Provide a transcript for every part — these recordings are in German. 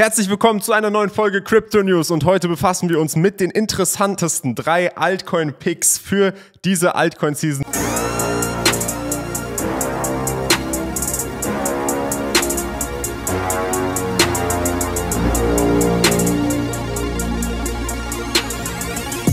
Herzlich willkommen zu einer neuen Folge Crypto News und heute befassen wir uns mit den interessantesten drei Altcoin Picks für diese Altcoin Season.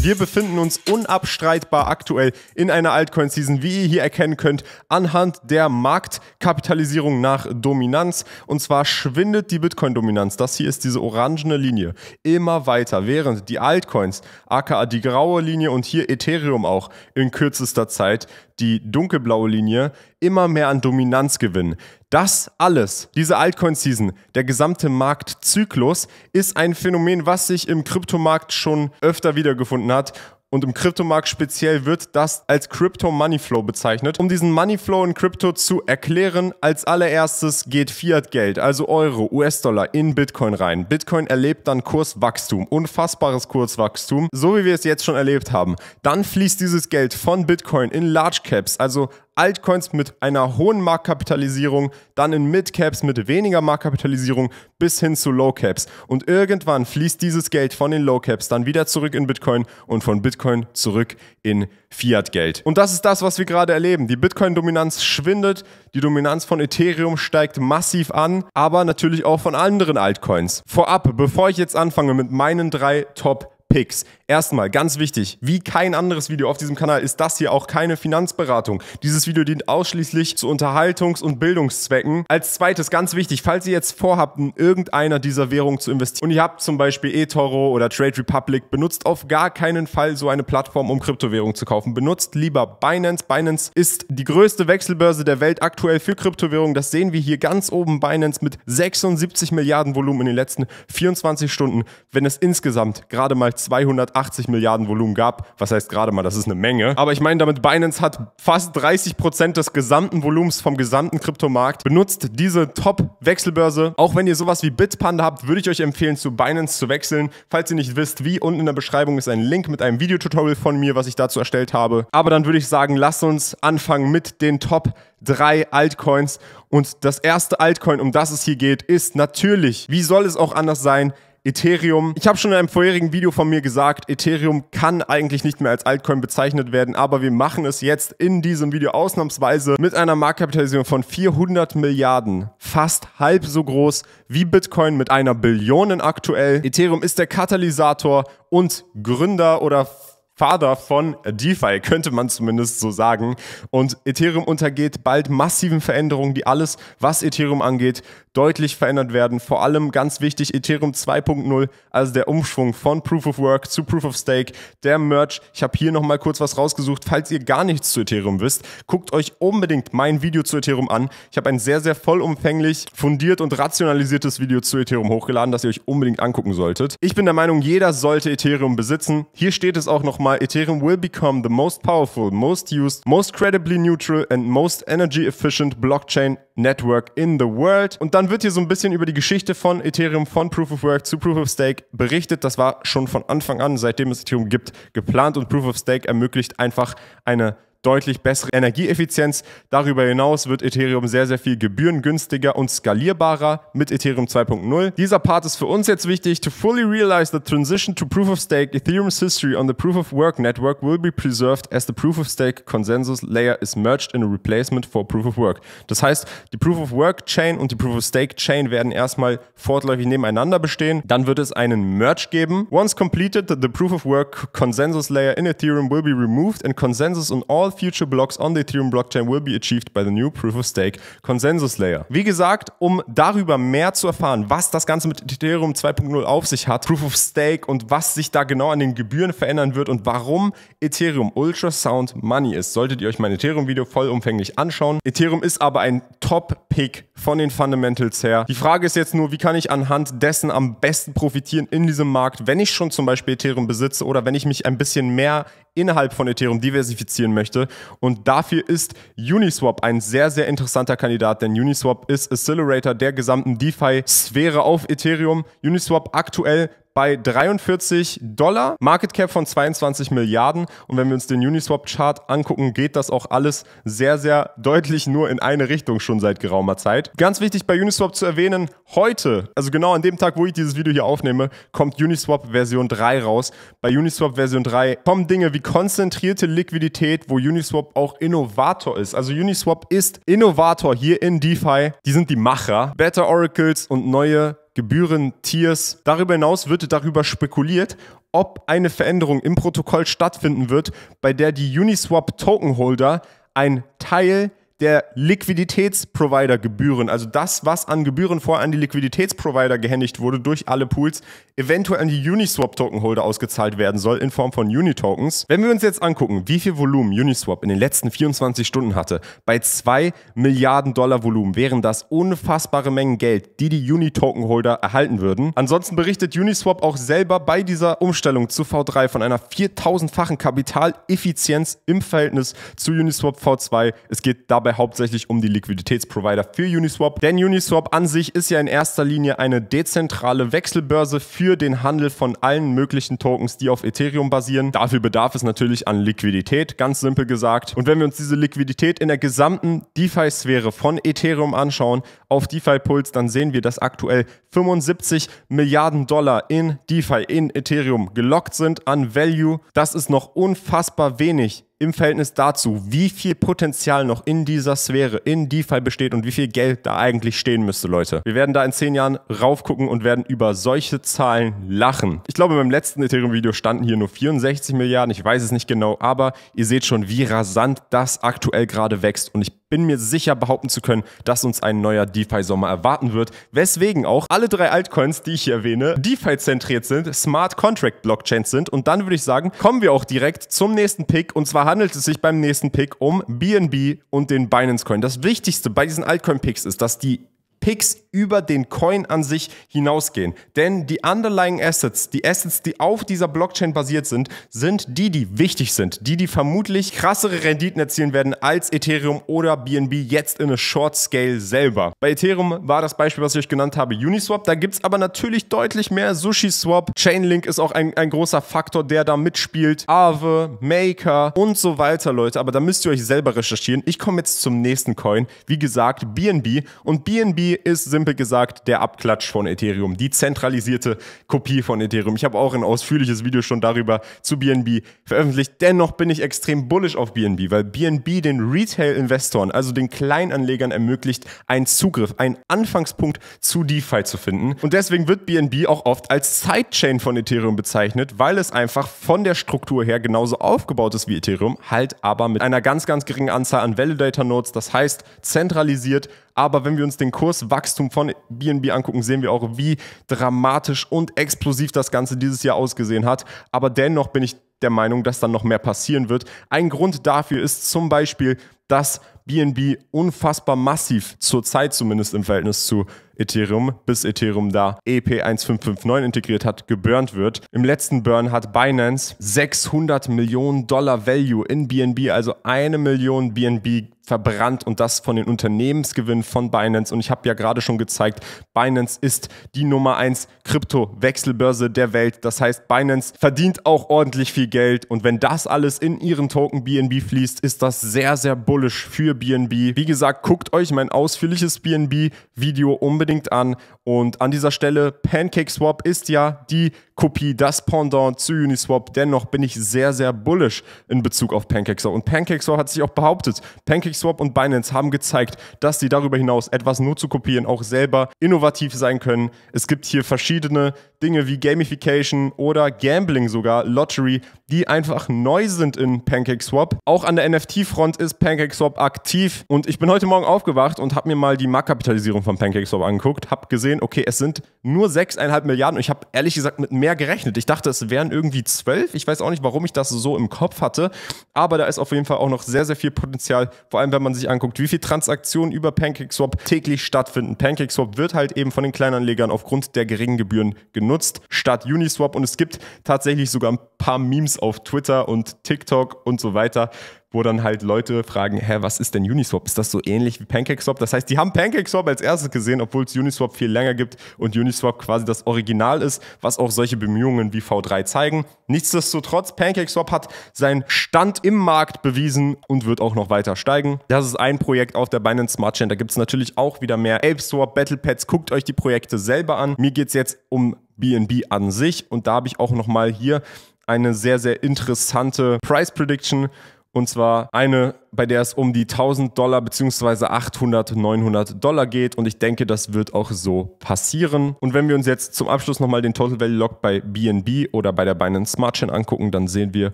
Wir befinden uns unabstreitbar aktuell in einer Altcoin-Season, wie ihr hier erkennen könnt, anhand der Marktkapitalisierung nach Dominanz. Und zwar schwindet die Bitcoin-Dominanz, das hier ist diese orangene Linie, immer weiter, während die Altcoins, aka die graue Linie und hier Ethereum auch, in kürzester Zeit die dunkelblaue Linie, immer mehr an Dominanz gewinnen. Das alles, diese Altcoin-Season, der gesamte Marktzyklus, ist ein Phänomen, was sich im Kryptomarkt schon öfter wiedergefunden hat und im Kryptomarkt speziell wird das als Crypto Money Flow bezeichnet. Um diesen Money Flow in Krypto zu erklären, als allererstes geht Fiat Geld, also Euro, US-Dollar in Bitcoin rein. Bitcoin erlebt dann Kurswachstum, unfassbares Kurswachstum, so wie wir es jetzt schon erlebt haben. Dann fließt dieses Geld von Bitcoin in Large Caps, also Altcoins mit einer hohen Marktkapitalisierung, dann in Midcaps mit weniger Marktkapitalisierung bis hin zu Lowcaps. Und irgendwann fließt dieses Geld von den Lowcaps dann wieder zurück in Bitcoin und von Bitcoin zurück in Fiat-Geld. Und das ist das, was wir gerade erleben. Die Bitcoin-Dominanz schwindet, die Dominanz von Ethereum steigt massiv an, aber natürlich auch von anderen Altcoins. Vorab, bevor ich jetzt anfange mit meinen drei Top Picks. Erstmal, ganz wichtig, wie kein anderes Video auf diesem Kanal ist das hier auch keine Finanzberatung. Dieses Video dient ausschließlich zu Unterhaltungs- und Bildungszwecken. Als zweites, ganz wichtig, falls ihr jetzt vorhabt, in irgendeiner dieser Währungen zu investieren und ihr habt zum Beispiel eToro oder Trade Republic, benutzt auf gar keinen Fall so eine Plattform, um Kryptowährungen zu kaufen. Benutzt lieber Binance. Binance ist die größte Wechselbörse der Welt aktuell für Kryptowährungen. Das sehen wir hier ganz oben. Binance mit 76 Milliarden Volumen in den letzten 24 Stunden. Wenn es insgesamt gerade mal 280 Milliarden Volumen gab. Was heißt gerade mal, das ist eine Menge. Aber ich meine damit, Binance hat fast 30 Prozent des gesamten Volumens vom gesamten Kryptomarkt. Benutzt diese Top-Wechselbörse. Auch wenn ihr sowas wie Bitpanda habt, würde ich euch empfehlen, zu Binance zu wechseln. Falls ihr nicht wisst, wie, unten in der Beschreibung ist ein Link mit einem Videotutorial von mir, was ich dazu erstellt habe. Aber dann würde ich sagen, lasst uns anfangen mit den Top drei Altcoins. Und das erste Altcoin, um das es hier geht, ist natürlich, wie soll es auch anders sein, Ethereum. Ich habe schon in einem vorherigen Video von mir gesagt, Ethereum kann eigentlich nicht mehr als Altcoin bezeichnet werden, aber wir machen es jetzt in diesem Video ausnahmsweise mit einer Marktkapitalisierung von 400 Milliarden, fast halb so groß wie Bitcoin mit einer Billion aktuell. Ethereum ist der Katalysator und Gründer oder Vater von DeFi, könnte man zumindest so sagen. Und Ethereum untergeht bald massiven Veränderungen, die alles, was Ethereum angeht, deutlich verändert werden. Vor allem ganz wichtig Ethereum 2.0, also der Umschwung von Proof of Work zu Proof of Stake, der Merch. Ich habe hier nochmal kurz was rausgesucht. Falls ihr gar nichts zu Ethereum wisst, guckt euch unbedingt mein Video zu Ethereum an. Ich habe ein sehr, sehr vollumfänglich, fundiert und rationalisiertes Video zu Ethereum hochgeladen, das ihr euch unbedingt angucken solltet. Ich bin der Meinung, jeder sollte Ethereum besitzen. Hier steht es auch nochmal, Ethereum will become the most powerful, most used, most credibly neutral and most energy efficient blockchain Network in the World. Und dann wird hier so ein bisschen über die Geschichte von Ethereum von Proof of Work zu Proof of Stake berichtet. Das war schon von Anfang an, seitdem es Ethereum gibt, geplant und Proof of Stake ermöglicht einfach eine deutlich bessere Energieeffizienz. Darüber hinaus wird Ethereum sehr, sehr viel gebührengünstiger und skalierbarer mit Ethereum 2.0. Dieser Part ist für uns jetzt wichtig. To fully realize the transition to Proof of Stake, Ethereum's history on the Proof of Work network will be preserved as the Proof of Stake consensus layer is merged in a replacement for Proof of Work. Das heißt, die Proof of Work Chain und die Proof of Stake Chain werden erstmal fortläufig nebeneinander bestehen. Dann wird es einen Merge geben. Once completed, the Proof of Work consensus layer in Ethereum will be removed and consensus on all future blocks on the Ethereum blockchain will be achieved by the new proof of stake consensus layer. Wie gesagt, um darüber mehr zu erfahren, was das Ganze mit Ethereum 2.0 auf sich hat, Proof of Stake und was sich da genau an den Gebühren verändern wird und warum Ethereum Ultrasound Money ist, solltet ihr euch mein Ethereum Video vollumfänglich anschauen. Ethereum ist aber ein Top Pick von den Fundamentals her. Die Frage ist jetzt nur, wie kann ich anhand dessen am besten profitieren in diesem Markt, wenn ich schon zum Beispiel Ethereum besitze oder wenn ich mich ein bisschen mehr innerhalb von Ethereum diversifizieren möchte. Und dafür ist Uniswap ein sehr, sehr interessanter Kandidat, denn Uniswap ist Accelerator der gesamten DeFi-Sphäre auf Ethereum. Uniswap aktuell bei 43 Dollar, Market Cap von 22 Milliarden. Und wenn wir uns den Uniswap-Chart angucken, geht das auch alles sehr, sehr deutlich nur in eine Richtung schon seit geraumer Zeit. Ganz wichtig bei Uniswap zu erwähnen, heute, also genau an dem Tag, wo ich dieses Video hier aufnehme, kommt Uniswap Version 3 raus. Bei Uniswap Version 3 kommen Dinge wie konzentrierte Liquidität, wo Uniswap auch Innovator ist. Also Uniswap ist Innovator hier in DeFi. Die sind die Macher. Better Oracles und neue Gebühren, Tiers. Darüber hinaus wird darüber spekuliert, ob eine Veränderung im Protokoll stattfinden wird, bei der die Uniswap Token Holder ein Teil der der Liquiditätsprovider-Gebühren, also das, was an Gebühren vorher an die Liquiditätsprovider gehändigt wurde durch alle Pools, eventuell an die uniswap Token Holder ausgezahlt werden soll in Form von Unitokens. Wenn wir uns jetzt angucken, wie viel Volumen Uniswap in den letzten 24 Stunden hatte, bei 2 Milliarden Dollar Volumen wären das unfassbare Mengen Geld, die die Holder erhalten würden. Ansonsten berichtet Uniswap auch selber bei dieser Umstellung zu V3 von einer 4000-fachen Kapitaleffizienz im Verhältnis zu Uniswap V2. Es geht dabei dabei hauptsächlich um die Liquiditätsprovider für Uniswap, denn Uniswap an sich ist ja in erster Linie eine dezentrale Wechselbörse für den Handel von allen möglichen Tokens, die auf Ethereum basieren. Dafür bedarf es natürlich an Liquidität, ganz simpel gesagt. Und wenn wir uns diese Liquidität in der gesamten DeFi-Sphäre von Ethereum anschauen, auf DeFi-Puls, dann sehen wir, dass aktuell 75 Milliarden Dollar in DeFi, in Ethereum gelockt sind an Value. Das ist noch unfassbar wenig im Verhältnis dazu, wie viel Potenzial noch in dieser Sphäre, in DeFi besteht und wie viel Geld da eigentlich stehen müsste, Leute. Wir werden da in zehn Jahren raufgucken und werden über solche Zahlen lachen. Ich glaube, beim letzten Ethereum-Video standen hier nur 64 Milliarden, ich weiß es nicht genau, aber ihr seht schon, wie rasant das aktuell gerade wächst und ich bin mir sicher behaupten zu können, dass uns ein neuer DeFi-Sommer erwarten wird, weswegen auch alle drei Altcoins, die ich hier erwähne, DeFi-zentriert sind, Smart Contract Blockchains sind und dann würde ich sagen, kommen wir auch direkt zum nächsten Pick und zwar handelt es sich beim nächsten Pick um BNB und den Binance Coin. Das Wichtigste bei diesen Altcoin-Picks ist, dass die Picks über den Coin an sich hinausgehen. Denn die underlying Assets, die Assets, die auf dieser Blockchain basiert sind, sind die, die wichtig sind, die, die vermutlich krassere Renditen erzielen werden als Ethereum oder BNB jetzt in a Short Scale selber. Bei Ethereum war das Beispiel, was ich euch genannt habe, Uniswap. Da gibt es aber natürlich deutlich mehr SushiSwap. Chainlink ist auch ein, ein großer Faktor, der da mitspielt. Aave, Maker und so weiter, Leute. Aber da müsst ihr euch selber recherchieren. Ich komme jetzt zum nächsten Coin. Wie gesagt, BNB. Und BNB ist simpel gesagt der Abklatsch von Ethereum, die zentralisierte Kopie von Ethereum. Ich habe auch ein ausführliches Video schon darüber zu BNB veröffentlicht. Dennoch bin ich extrem bullish auf BNB, weil BNB den Retail-Investoren, also den Kleinanlegern ermöglicht, einen Zugriff, einen Anfangspunkt zu DeFi zu finden. Und deswegen wird BNB auch oft als Sidechain von Ethereum bezeichnet, weil es einfach von der Struktur her genauso aufgebaut ist wie Ethereum, halt aber mit einer ganz, ganz geringen Anzahl an Validator-Nodes, das heißt zentralisiert aber wenn wir uns den Kurswachstum von BNB angucken, sehen wir auch, wie dramatisch und explosiv das Ganze dieses Jahr ausgesehen hat. Aber dennoch bin ich der Meinung, dass dann noch mehr passieren wird. Ein Grund dafür ist zum Beispiel, dass BNB unfassbar massiv, zurzeit zumindest im Verhältnis zu Ethereum, bis Ethereum da EP1559 integriert hat, geburnt wird. Im letzten Burn hat Binance 600 Millionen Dollar Value in BNB, also eine Million BNB verbrannt und das von den Unternehmensgewinnen von Binance. Und ich habe ja gerade schon gezeigt, Binance ist die Nummer 1 Krypto-Wechselbörse der Welt. Das heißt, Binance verdient auch ordentlich viel Geld. Und wenn das alles in ihren Token BNB fließt, ist das sehr, sehr bullisch für BNB. Wie gesagt, guckt euch mein ausführliches BNB-Video unbedingt unbedingt an. Und an dieser Stelle, Pancake Swap ist ja die Kopie, das Pendant zu Uniswap. Dennoch bin ich sehr, sehr bullish in Bezug auf PancakeSwap. Und PancakeSwap hat sich auch behauptet, PancakeSwap und Binance haben gezeigt, dass sie darüber hinaus etwas nur zu kopieren, auch selber innovativ sein können. Es gibt hier verschiedene Dinge wie Gamification oder Gambling sogar, Lottery, die einfach neu sind in PancakeSwap. Auch an der NFT-Front ist PancakeSwap aktiv und ich bin heute Morgen aufgewacht und habe mir mal die Marktkapitalisierung von PancakeSwap angeguckt, habe gesehen, okay, es sind nur 6,5 Milliarden und ich habe ehrlich gesagt mit mehr mehr gerechnet. Ich dachte, es wären irgendwie zwölf. Ich weiß auch nicht, warum ich das so im Kopf hatte. Aber da ist auf jeden Fall auch noch sehr, sehr viel Potenzial. Vor allem, wenn man sich anguckt, wie viele Transaktionen über PancakeSwap täglich stattfinden. PancakeSwap wird halt eben von den Kleinanlegern aufgrund der geringen Gebühren genutzt, statt Uniswap. Und es gibt tatsächlich sogar ein paar Memes auf Twitter und TikTok und so weiter, wo dann halt Leute fragen, hä, was ist denn Uniswap? Ist das so ähnlich wie PancakeSwap? Das heißt, die haben PancakeSwap als erstes gesehen, obwohl es Uniswap viel länger gibt und Uniswap quasi das Original ist, was auch solche Bemühungen wie V3 zeigen. Nichtsdestotrotz, PancakeSwap hat seinen Stand im Markt bewiesen und wird auch noch weiter steigen. Das ist ein Projekt auf der Binance Smart Chain. Da gibt es natürlich auch wieder mehr ApeSwap, BattlePads. Guckt euch die Projekte selber an. Mir geht es jetzt um BNB an sich und da habe ich auch nochmal hier eine sehr, sehr interessante Price Prediction und zwar eine, bei der es um die 1000 Dollar bzw. 800, 900 Dollar geht. Und ich denke, das wird auch so passieren. Und wenn wir uns jetzt zum Abschluss nochmal den Total Value Lock bei BNB oder bei der Binance Smart Chain angucken, dann sehen wir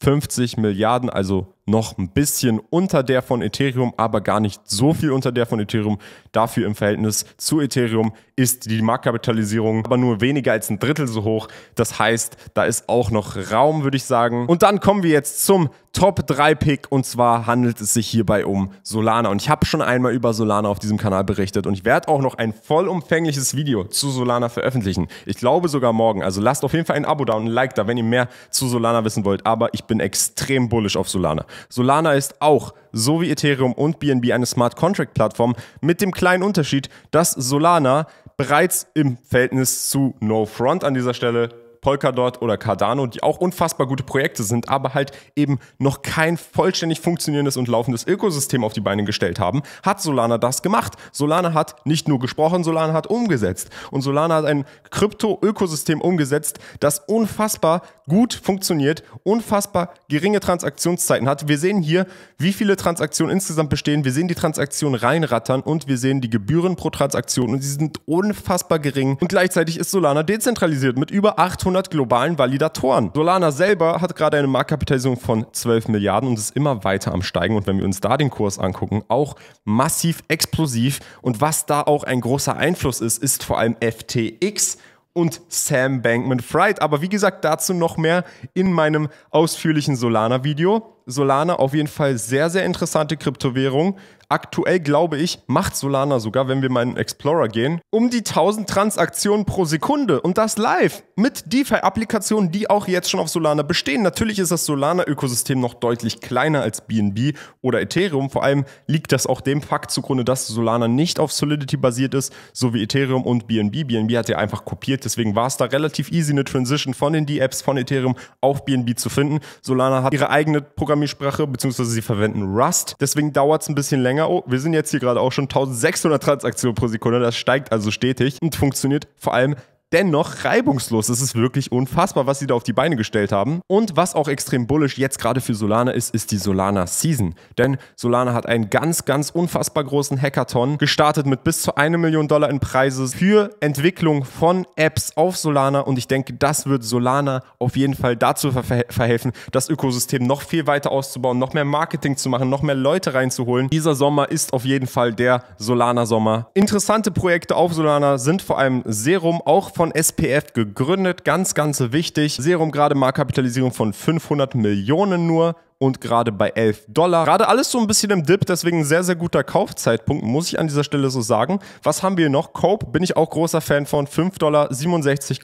50 Milliarden, also noch ein bisschen unter der von Ethereum, aber gar nicht so viel unter der von Ethereum. Dafür im Verhältnis zu Ethereum ist die Marktkapitalisierung aber nur weniger als ein Drittel so hoch. Das heißt, da ist auch noch Raum, würde ich sagen. Und dann kommen wir jetzt zum Top 3 Pick und zwar handelt es sich hierbei um Solana. Und ich habe schon einmal über Solana auf diesem Kanal berichtet und ich werde auch noch ein vollumfängliches Video zu Solana veröffentlichen. Ich glaube sogar morgen. Also lasst auf jeden Fall ein Abo da und ein Like da, wenn ihr mehr zu Solana wissen wollt. Aber ich bin extrem bullisch auf Solana. Solana ist auch, so wie Ethereum und BNB, eine Smart Contract Plattform mit dem kleinen Unterschied, dass Solana bereits im Verhältnis zu NoFront an dieser Stelle Polkadot oder Cardano, die auch unfassbar gute Projekte sind, aber halt eben noch kein vollständig funktionierendes und laufendes Ökosystem auf die Beine gestellt haben, hat Solana das gemacht. Solana hat nicht nur gesprochen, Solana hat umgesetzt. Und Solana hat ein Krypto-Ökosystem umgesetzt, das unfassbar gut funktioniert, unfassbar geringe Transaktionszeiten hat. Wir sehen hier, wie viele Transaktionen insgesamt bestehen. Wir sehen die Transaktionen reinrattern und wir sehen die Gebühren pro Transaktion und sie sind unfassbar gering. Und gleichzeitig ist Solana dezentralisiert mit über 800 globalen Validatoren. Solana selber hat gerade eine Marktkapitalisierung von 12 Milliarden und ist immer weiter am Steigen. Und wenn wir uns da den Kurs angucken, auch massiv explosiv. Und was da auch ein großer Einfluss ist, ist vor allem FTX und Sam Bankman Fried. Aber wie gesagt, dazu noch mehr in meinem ausführlichen Solana-Video. Solana auf jeden Fall sehr, sehr interessante Kryptowährung. Aktuell glaube ich, macht Solana sogar, wenn wir mal in den Explorer gehen, um die 1000 Transaktionen pro Sekunde und das live mit DeFi-Applikationen, die auch jetzt schon auf Solana bestehen. Natürlich ist das Solana-Ökosystem noch deutlich kleiner als BNB oder Ethereum. Vor allem liegt das auch dem Fakt zugrunde, dass Solana nicht auf Solidity basiert ist, so wie Ethereum und BNB. BNB hat ja einfach kopiert, deswegen war es da relativ easy, eine Transition von den D-Apps von Ethereum auf BNB zu finden. Solana hat ihre eigene Programmiersprache, beziehungsweise sie verwenden Rust. Deswegen dauert es ein bisschen länger länger. Oh, wir sind jetzt hier gerade auch schon 1600 Transaktionen pro Sekunde. Das steigt also stetig und funktioniert vor allem dennoch reibungslos. Es ist wirklich unfassbar, was sie da auf die Beine gestellt haben. Und was auch extrem bullisch jetzt gerade für Solana ist, ist die Solana Season. Denn Solana hat einen ganz, ganz unfassbar großen Hackathon gestartet mit bis zu 1 Million Dollar in Preise für Entwicklung von Apps auf Solana. Und ich denke, das wird Solana auf jeden Fall dazu ver verhelfen, das Ökosystem noch viel weiter auszubauen, noch mehr Marketing zu machen, noch mehr Leute reinzuholen. Dieser Sommer ist auf jeden Fall der Solana-Sommer. Interessante Projekte auf Solana sind vor allem Serum, auch von SPF gegründet, ganz, ganz wichtig. Serum gerade Marktkapitalisierung von 500 Millionen nur und gerade bei 11 Dollar. Gerade alles so ein bisschen im Dip, deswegen sehr, sehr guter Kaufzeitpunkt, muss ich an dieser Stelle so sagen. Was haben wir noch? Cope bin ich auch großer Fan von. 5,67 Dollar,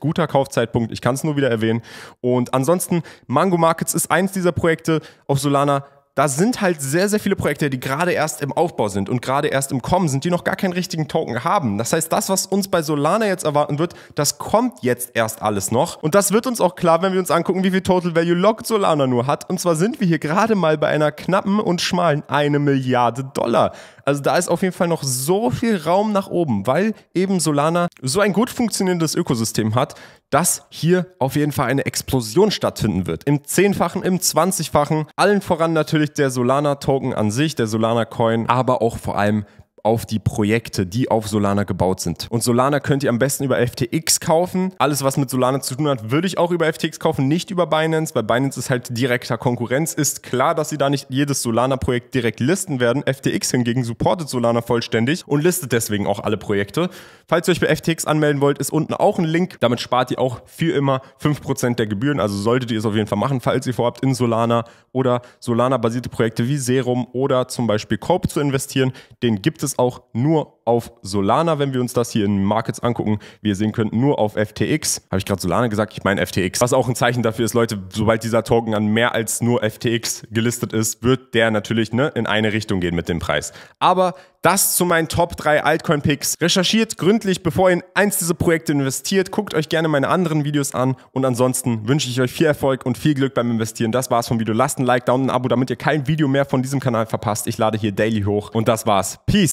guter Kaufzeitpunkt. Ich kann es nur wieder erwähnen. Und ansonsten, Mango Markets ist eins dieser Projekte auf Solana da sind halt sehr, sehr viele Projekte, die gerade erst im Aufbau sind und gerade erst im Kommen sind, die noch gar keinen richtigen Token haben. Das heißt, das, was uns bei Solana jetzt erwarten wird, das kommt jetzt erst alles noch. Und das wird uns auch klar, wenn wir uns angucken, wie viel Total Value Locked Solana nur hat. Und zwar sind wir hier gerade mal bei einer knappen und schmalen eine Milliarde Dollar. Also da ist auf jeden Fall noch so viel Raum nach oben, weil eben Solana so ein gut funktionierendes Ökosystem hat, dass hier auf jeden Fall eine Explosion stattfinden wird. Im Zehnfachen, im Zwanzigfachen, allen voran natürlich natürlich der Solana-Token an sich, der Solana-Coin, aber auch vor allem auf die Projekte, die auf Solana gebaut sind. Und Solana könnt ihr am besten über FTX kaufen. Alles, was mit Solana zu tun hat, würde ich auch über FTX kaufen, nicht über Binance, weil Binance ist halt direkter Konkurrenz. Ist klar, dass sie da nicht jedes Solana-Projekt direkt listen werden. FTX hingegen supportet Solana vollständig und listet deswegen auch alle Projekte. Falls ihr euch bei FTX anmelden wollt, ist unten auch ein Link. Damit spart ihr auch für immer 5% der Gebühren. Also solltet ihr es auf jeden Fall machen, falls ihr vorhabt, in Solana oder Solana-basierte Projekte wie Serum oder zum Beispiel Cope zu investieren. Den gibt es es auch nur auf Solana, wenn wir uns das hier in Markets angucken. Wie ihr sehen könnt, nur auf FTX. Habe ich gerade Solana gesagt? Ich meine FTX. Was auch ein Zeichen dafür ist, Leute, sobald dieser Token an mehr als nur FTX gelistet ist, wird der natürlich ne, in eine Richtung gehen mit dem Preis. Aber das zu meinen Top 3 Altcoin-Picks. Recherchiert gründlich, bevor ihr in eins dieser Projekte investiert. Guckt euch gerne meine anderen Videos an. Und ansonsten wünsche ich euch viel Erfolg und viel Glück beim Investieren. Das war's vom Video. Lasst ein Like, down ein Abo, damit ihr kein Video mehr von diesem Kanal verpasst. Ich lade hier daily hoch. Und das war's. Peace.